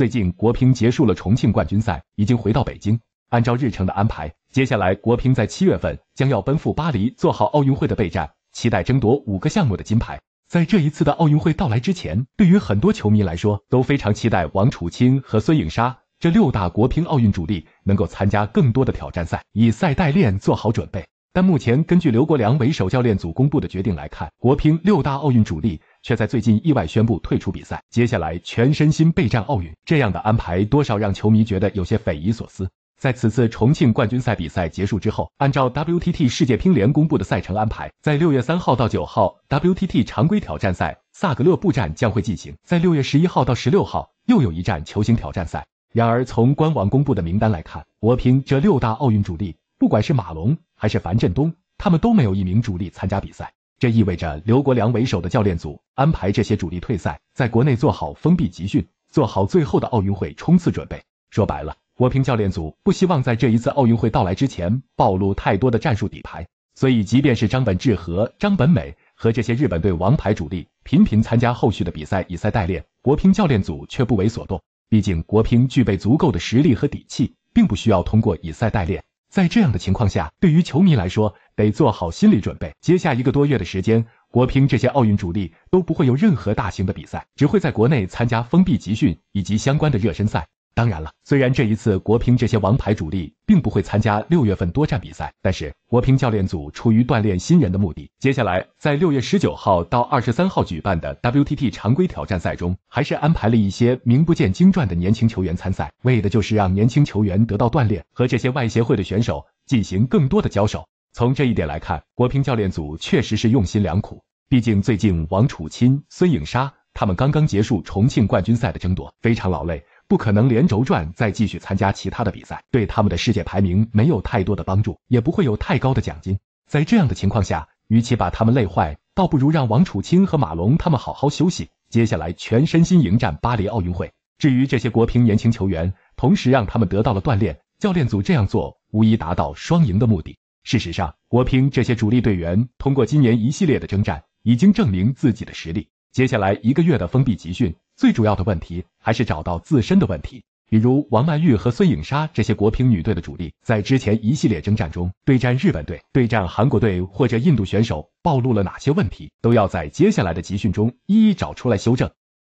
最近，国乒结束了重庆冠军赛，已经回到北京。按照日程的安排，接下来国乒在七月份将要奔赴巴黎，做好奥运会的备战，期待争夺五个项目的金牌。在这一次的奥运会到来之前，对于很多球迷来说，都非常期待王楚钦和孙颖莎这六大国乒奥运主力能够参加更多的挑战赛，以赛代练，做好准备。但目前，根据刘国梁为首教练组公布的决定来看，国乒六大奥运主力。却在最近意外宣布退出比赛，接下来全身心备战奥运。这样的安排多少让球迷觉得有些匪夷所思。在此次重庆冠军赛比赛结束之后，按照 WTT 世界乒联公布的赛程安排，在六月三号到九号，WTT 常规挑战赛萨格勒布站将会进行；在六月十一号到十六号，又有一站球星挑战赛。然而，从官网公布的名单来看，国乒这六大奥运主力，不管是马龙还是樊振东，他们都没有一名主力参加比赛。这意味着刘国梁为首的教练组安排这些主力退赛，在国内做好封闭集训，做好最后的奥运会冲刺准备。说白了，国乒教练组不希望在这一次奥运会到来之前暴露太多的战术底牌。所以，即便是张本智和、张本美和这些日本队王牌主力频频参加后续的比赛以赛代练，国乒教练组却不为所动。毕竟，国乒具备足够的实力和底气，并不需要通过以赛代练。在这样的情况下，对于球迷来说，得做好心理准备。接下一个多月的时间，国乒这些奥运主力都不会有任何大型的比赛，只会在国内参加封闭集训以及相关的热身赛。当然了，虽然这一次国乒这些王牌主力并不会参加六月份多站比赛，但是国乒教练组出于锻炼新人的目的，接下来在六月十九号到二十三号举办的 WTT 常规挑战赛中，还是安排了一些名不见经传的年轻球员参赛，为的就是让年轻球员得到锻炼，和这些外协会的选手进行更多的交手。从这一点来看，国乒教练组确实是用心良苦。毕竟最近王楚钦、孙颖莎他们刚刚结束重庆冠军赛的争夺，非常劳累。不可能连轴转，再继续参加其他的比赛，对他们的世界排名没有太多的帮助，也不会有太高的奖金。在这样的情况下，与其把他们累坏，倒不如让王楚钦和马龙他们好好休息，接下来全身心迎战巴黎奥运会。至于这些国乒年轻球员，同时让他们得到了锻炼，教练组这样做无疑达到双赢的目的。事实上，国乒这些主力队员通过今年一系列的征战，已经证明自己的实力。接下来一个月的封闭集训。最主要的问题还是找到自身的问题，比如王曼玉和孙颖莎这些国乒女队的主力，在之前一系列征战中，对战日本队、对战韩国队或者印度选手，暴露了哪些问题，都要在接下来的集训中一一找出来修正。